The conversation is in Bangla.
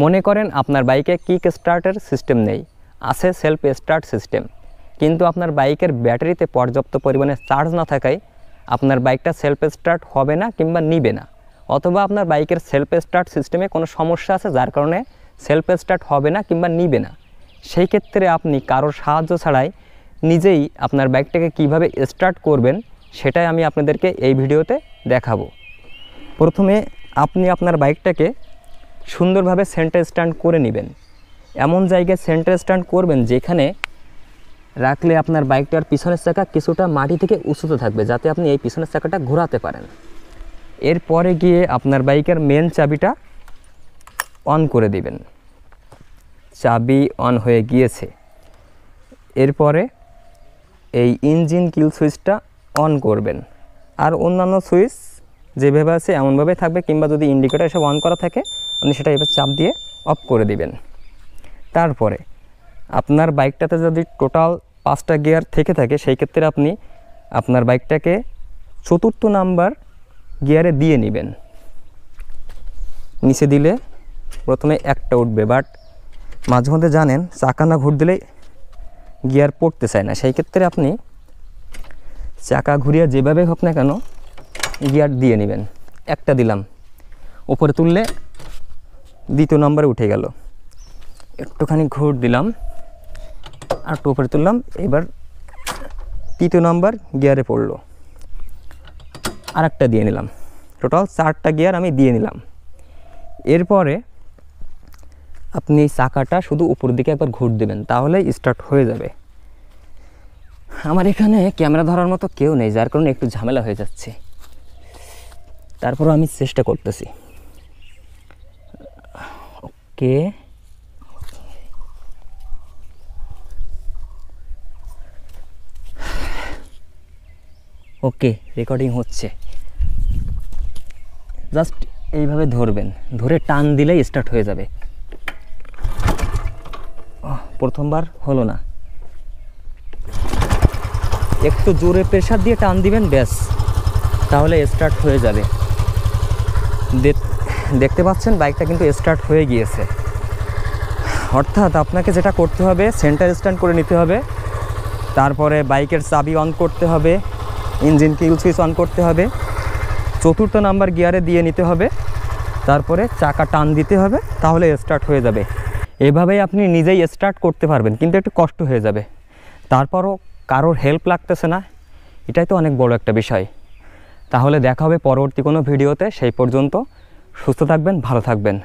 মনে করেন আপনার বাইকে কিক স্টার্টের সিস্টেম নেই আছে সেলফ স্টার্ট সিস্টেম কিন্তু আপনার বাইকের ব্যাটারিতে পর্যাপ্ত পরিমাণে চার্জ না থাকায় আপনার বাইকটা সেলফ স্টার্ট হবে না কিংবা নিবে না অথবা আপনার বাইকের সেলফ স্টার্ট সিস্টেমে কোনো সমস্যা আছে যার কারণে সেলফ স্টার্ট হবে না কিংবা নিবে না সেই ক্ষেত্রে আপনি কারোর সাহায্য ছাড়াই নিজেই আপনার বাইকটাকে কিভাবে স্টার্ট করবেন সেটাই আমি আপনাদেরকে এই ভিডিওতে দেখাবো প্রথমে আপনি আপনার বাইকটাকে সুন্দরভাবে সেন্টার স্ট্যান্ড করে নেবেন এমন জায়গায় সেন্টার স্ট্যান্ড করবেন যেখানে রাখলে আপনার বাইকটার পিছনের চাকা কিছুটা মাটি থেকে উঁচুতে থাকবে যাতে আপনি এই পিছনের চাকাটা ঘোরাতে পারেন এরপরে গিয়ে আপনার বাইকের মেন চাবিটা অন করে দিবেন চাবি অন হয়ে গিয়েছে এরপরে এই ইঞ্জিন কিল সুইচটা অন করবেন আর অন্যান্য সুইচ যেভাবে আছে এমনভাবে থাকবে কিংবা যদি ইন্ডিকেটার সব অন করা থাকে আপনি সেটা এবার চাপ দিয়ে অফ করে দিবেন তারপরে আপনার বাইকটাতে যদি টোটাল পাঁচটা গিয়ার থেকে থাকে সেই ক্ষেত্রে আপনি আপনার বাইকটাকে চতুর্থ নাম্বার গিয়ারে দিয়ে নেবেন নিচে দিলে প্রথমে একটা উঠবে বাট মাঝে মধ্যে জানেন চাকা না ঘুর দিলে গিয়ার পড়তে চায় না সেই ক্ষেত্রে আপনি চাকা ঘুরিয়ে যেভাবে হোক না কেন গিয়ার দিয়ে নেবেন একটা দিলাম ওপরে তুললে দ্বিতীয় নম্বরে উঠে গেল একটুখানি ঘুর দিলাম আর উপরে তুললাম এবার তৃতীয় নম্বর গিয়ারে পড়লো আর একটা দিয়ে নিলাম টোটাল চারটা গিয়ার আমি দিয়ে নিলাম এরপরে আপনি এই চাকাটা শুধু উপর দিকে একবার ঘুর দেবেন তাহলে স্টার্ট হয়ে যাবে আমার এখানে ক্যামেরা ধরার মতো কেউ নেই যার কারণে একটু ঝামেলা হয়ে যাচ্ছে তারপরও আমি চেষ্টা করতেছি থেকে ওকে রেকর্ডিং হচ্ছে জাস্ট এইভাবে ধরবেন ধরে টান দিলেই স্টার্ট হয়ে যাবে প্রথমবার হলো না একটু জোরে প্রেশার দিয়ে টান দিবেন ব্যাস তাহলে স্টার্ট হয়ে যাবে দেখতে পাচ্ছেন বাইকটা কিন্তু স্টার্ট হয়ে গিয়েছে অর্থাৎ আপনাকে যেটা করতে হবে সেন্টার স্ট্যান্ড করে নিতে হবে তারপরে বাইকের চাবি অন করতে হবে ইঞ্জিন কিউ সুইচ অন করতে হবে চতুর্থ নাম্বার গিয়ারে দিয়ে নিতে হবে তারপরে চাকা টান দিতে হবে তাহলে স্টার্ট হয়ে যাবে এভাবেই আপনি নিজেই স্টার্ট করতে পারবেন কিন্তু একটু কষ্ট হয়ে যাবে তারপরও কারোর হেল্প লাগতেছে না এটাই তো অনেক বড় একটা বিষয় তাহলে দেখা হবে পরবর্তী কোনো ভিডিওতে সেই পর্যন্ত সুস্থ থাকবেন ভালো থাকবেন